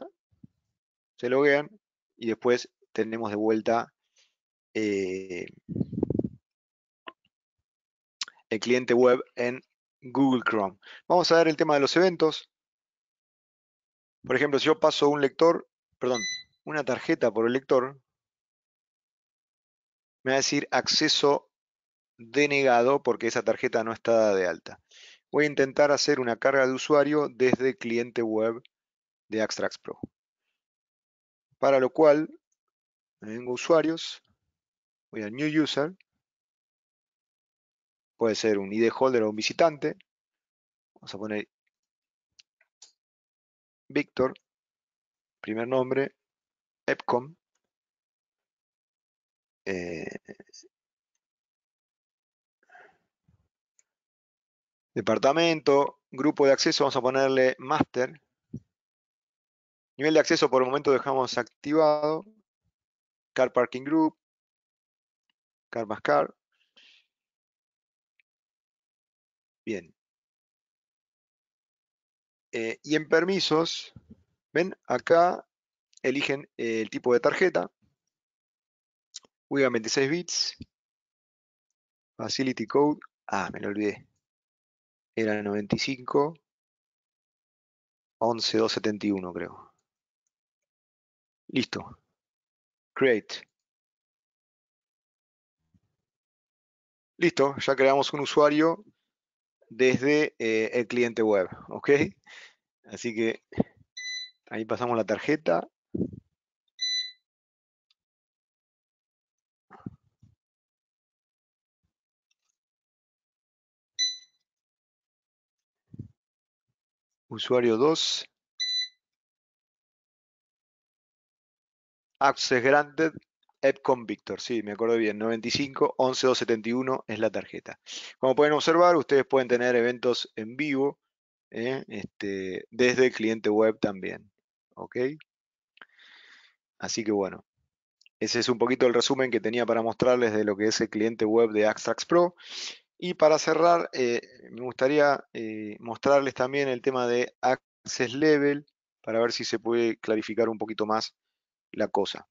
se loguean y después tenemos de vuelta eh, el cliente web en Google Chrome. Vamos a ver el tema de los eventos. Por ejemplo, si yo paso un lector, perdón, una tarjeta por el lector, me va a decir acceso denegado porque esa tarjeta no está de alta voy a intentar hacer una carga de usuario desde el cliente web de Axtrax Pro. Para lo cual, vengo a usuarios, voy a New User, puede ser un ID holder o un visitante, vamos a poner Víctor, primer nombre, EPCOM, eh, Departamento, grupo de acceso, vamos a ponerle master. Nivel de acceso por el momento dejamos activado. Car Parking Group. Car más Car. Bien. Eh, y en permisos, ven, acá eligen el tipo de tarjeta. a 26 bits. Facility Code. Ah, me lo olvidé era 95, 11, 271 creo. Listo. Create. Listo, ya creamos un usuario desde eh, el cliente web, ¿ok? Así que ahí pasamos la tarjeta usuario 2, Access Granted, EPCOM Victor. sí, me acuerdo bien, 95 11271 es la tarjeta. Como pueden observar, ustedes pueden tener eventos en vivo ¿eh? este, desde el cliente web también. ¿Ok? Así que bueno, ese es un poquito el resumen que tenía para mostrarles de lo que es el cliente web de Axax Pro. Y para cerrar, eh, me gustaría eh, mostrarles también el tema de Access Level para ver si se puede clarificar un poquito más la cosa.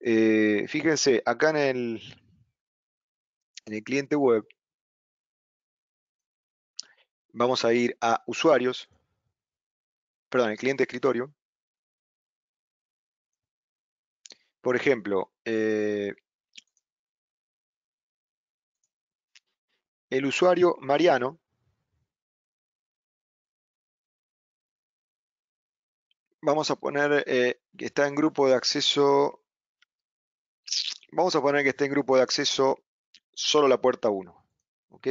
Eh, fíjense, acá en el, en el cliente web vamos a ir a usuarios, perdón, el cliente escritorio. Por ejemplo, el usuario Mariano vamos a poner eh, que está en grupo de acceso vamos a poner que está en grupo de acceso solo la puerta 1 ok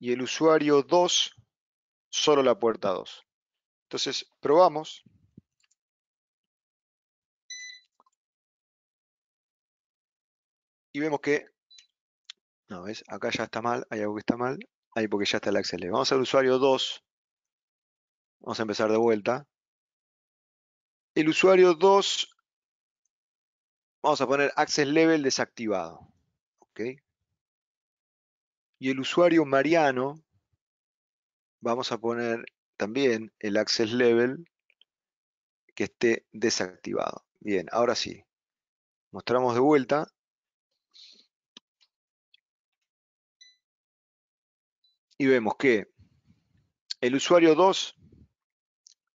y el usuario 2 solo la puerta 2 entonces probamos y vemos que no, ¿ves? Acá ya está mal, hay algo que está mal. Ahí porque ya está el access level. Vamos al usuario 2. Vamos a empezar de vuelta. El usuario 2, vamos a poner access level desactivado. ¿ok? Y el usuario Mariano, vamos a poner también el access level que esté desactivado. Bien, ahora sí. Mostramos de vuelta. y vemos que el usuario 2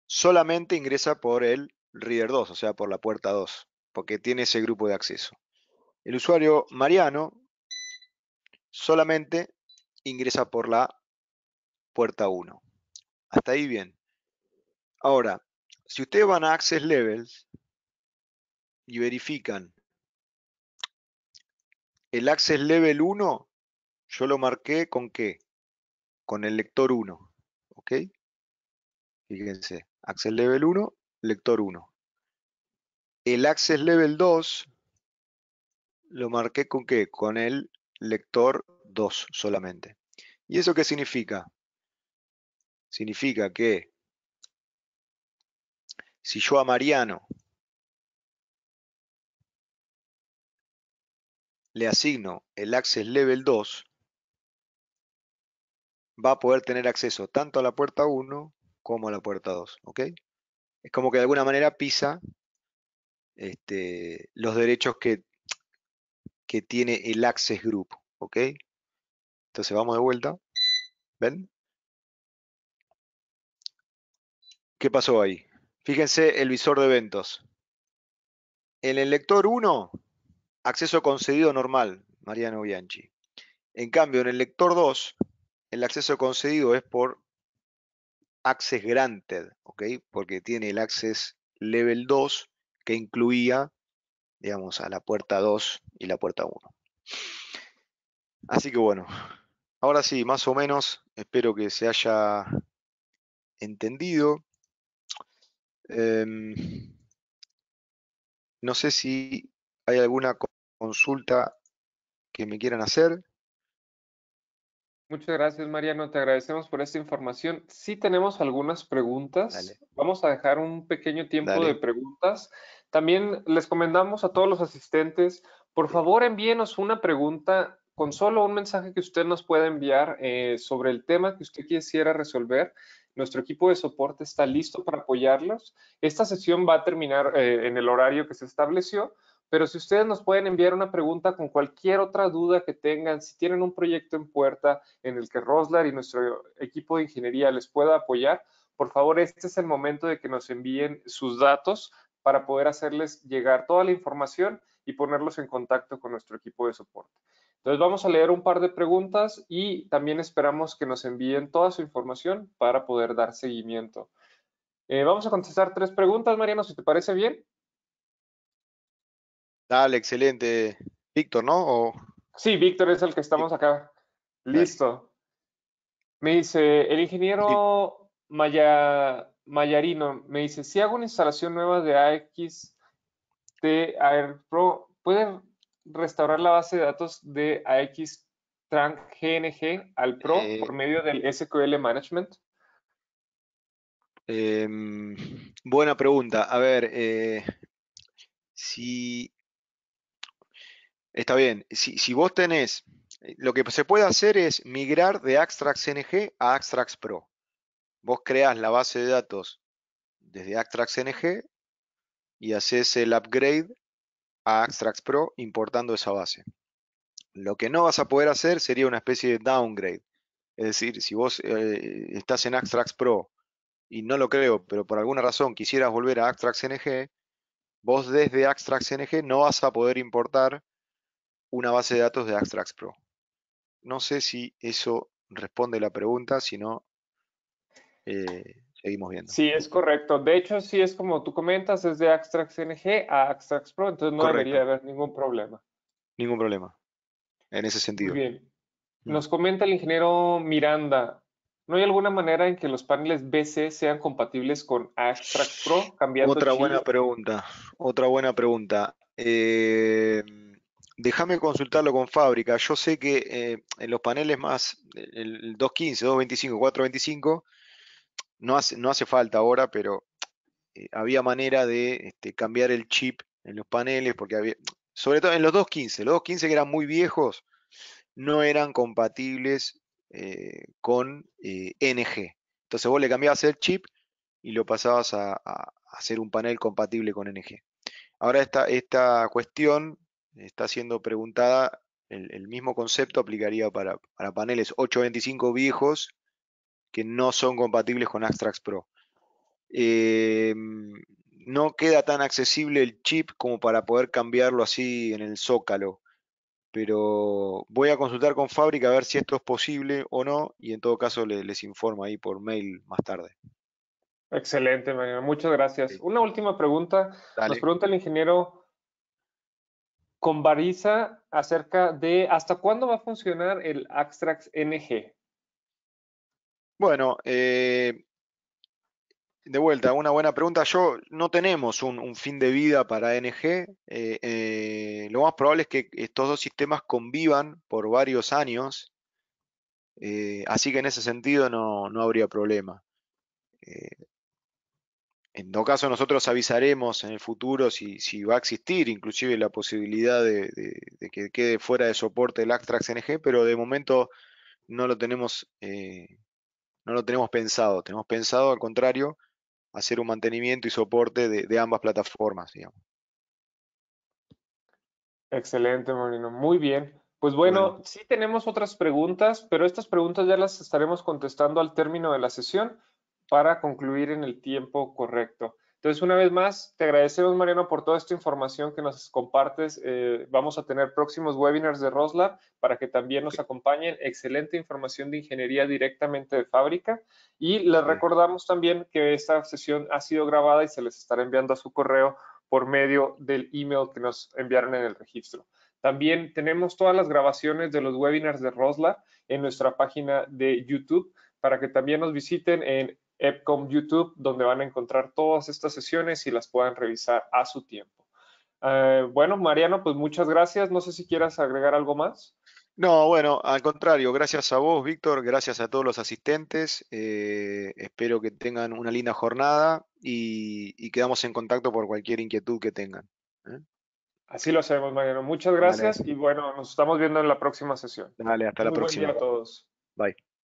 solamente ingresa por el reader 2, o sea, por la puerta 2, porque tiene ese grupo de acceso. El usuario Mariano solamente ingresa por la puerta 1. Hasta ahí bien. Ahora, si ustedes van a Access Levels y verifican el Access Level 1, yo lo marqué con qué? con el lector 1. ¿Ok? Fíjense, access level 1, lector 1. El access level 2 lo marqué con qué? Con el lector 2 solamente. ¿Y eso qué significa? Significa que si yo a Mariano le asigno el access level 2, va a poder tener acceso tanto a la puerta 1 como a la puerta 2. ¿ok? Es como que de alguna manera pisa este, los derechos que, que tiene el Access Group. ¿ok? Entonces vamos de vuelta. ¿Ven? ¿Qué pasó ahí? Fíjense el visor de eventos. En el lector 1, acceso concedido normal, Mariano Bianchi. En cambio, en el lector 2, el acceso concedido es por Access Granted, ¿ok? Porque tiene el Access Level 2 que incluía, digamos, a la puerta 2 y la puerta 1. Así que bueno, ahora sí, más o menos, espero que se haya entendido. Em, no sé si hay alguna consulta que me quieran hacer. Muchas gracias, Mariano. Te agradecemos por esta información. Sí tenemos algunas preguntas. Vamos a dejar un pequeño tiempo de preguntas. También les comendamos a todos los asistentes, por favor envíenos una pregunta con solo un mensaje que usted nos pueda enviar eh, sobre el tema que usted quisiera resolver. Nuestro equipo de soporte está listo para apoyarlos. Esta sesión va a terminar eh, en el horario que se estableció, pero si ustedes nos pueden enviar una pregunta con cualquier otra duda que tengan, si tienen un proyecto en puerta en el que Roslar y nuestro equipo de ingeniería les pueda apoyar, por favor, este es el momento de que nos envíen sus datos para poder hacerles llegar toda la información y ponerlos en contacto con nuestro equipo de soporte. Entonces vamos a leer un par de preguntas y también esperamos que nos envíen toda su información para poder dar seguimiento. Eh, vamos a contestar tres preguntas, Mariano, si te parece bien. Dale, excelente. Víctor, ¿no? Sí, Víctor es el que estamos acá. Listo. Me dice, el ingeniero Mayarino, me dice, si hago una instalación nueva de AX de Pro ¿pueden restaurar la base de datos de AX tran GNG al Pro eh. por medio del SQL Management? Em, buena pregunta. A ver, eh, si Está bien, si, vos tenés, eh, lo que se puede hacer es migrar de Axtract NG a Axtract Pro. Vos creás la base de datos desde Axtract NG y haces el upgrade a Axtract Pro importando esa base. Lo que no vas a poder hacer sería una especie de downgrade. Es decir, si vos eh, estás en Axtract Pro y no lo creo, pero por alguna razón quisieras volver a Axtrax NG, vos desde Axtrax NG no vas a poder importar una base de datos de Axtrax Pro. No sé si eso responde la pregunta, si no, eh, seguimos viendo. Sí, es correcto. De hecho, sí es como tú comentas, es de Axtrax NG a Axtrax Pro, entonces no debería haber ningún problema. Ningún problema, en ese sentido. Muy bien. Mm. Nos comenta el ingeniero Miranda, ¿no hay alguna manera en que los paneles BC sean compatibles con Axtrax Pro? Cambiando Otra buena pregunta, otra buena pregunta. Eh déjame consultarlo con fábrica. Yo sé que eh, en los paneles más, el 215, 225, 425, no hace, no hace falta ahora, pero eh, había manera de este, cambiar el chip en los paneles, porque había, sobre todo en los 215, los 215 que eran muy viejos, no eran compatibles eh, con NG. Entonces vos le cambiabas el chip y lo pasabas a, a hacer un panel compatible con NG. Ahora esta cuestión está siendo preguntada, el, mismo concepto aplicaría para, paneles 825 viejos que no son compatibles con Axtrax Pro. Em, no queda tan accesible el chip como para poder cambiarlo así en el zócalo. Pero voy a consultar con fábrica a ver si esto es posible o no y en todo caso les, informo ahí por mail más tarde. Excelente, Mariano. Muchas gracias. Una última pregunta. Nos pregunta el ingeniero con Barisa acerca de hasta cuándo va a funcionar el Axtrax NG. Bueno, eh, de vuelta, una buena pregunta. Yo no tenemos un, fin de vida para NG. Eh, eh, lo más probable es que estos dos sistemas convivan por varios años. así que en ese sentido no, no habría problema. En todo caso, nosotros avisaremos en el futuro si, va a existir inclusive la posibilidad de, que quede fuera de soporte el Actrax NG, pero de momento no lo tenemos, eh, no lo tenemos pensado. Tenemos pensado, al contrario, hacer un mantenimiento y soporte de, ambas plataformas, Excelente, Molino. Muy bien. Pues bueno, sí tenemos otras preguntas, pero estas preguntas ya las estaremos contestando al término de la sesión para concluir en el tiempo correcto. Entonces, una vez más, te agradecemos, Mariano, por toda esta información que nos compartes. Eh, vamos a tener próximos webinars de Roslab para que también nos acompañen. Excelente información de ingeniería directamente de fábrica. Y les recordamos también que esta sesión ha sido grabada y se les estará enviando a su correo por medio del email que nos enviaron en el registro. También tenemos todas las grabaciones de los webinars de Roslab en nuestra página de YouTube para que también nos visiten en EPCOM YouTube, donde van a encontrar todas estas sesiones y las puedan revisar a su tiempo. Eh, bueno, Mariano, pues muchas gracias. No sé si quieras agregar algo más. No, bueno, al contrario, gracias a vos, Víctor, gracias a todos los asistentes. Eh, espero que tengan una linda jornada y, quedamos en contacto por cualquier inquietud que tengan. ¿eh? Así lo hacemos, Mariano. Muchas gracias y bueno, nos estamos viendo en la próxima sesión. Dale, hasta la próxima. Buen día a todos. Bye.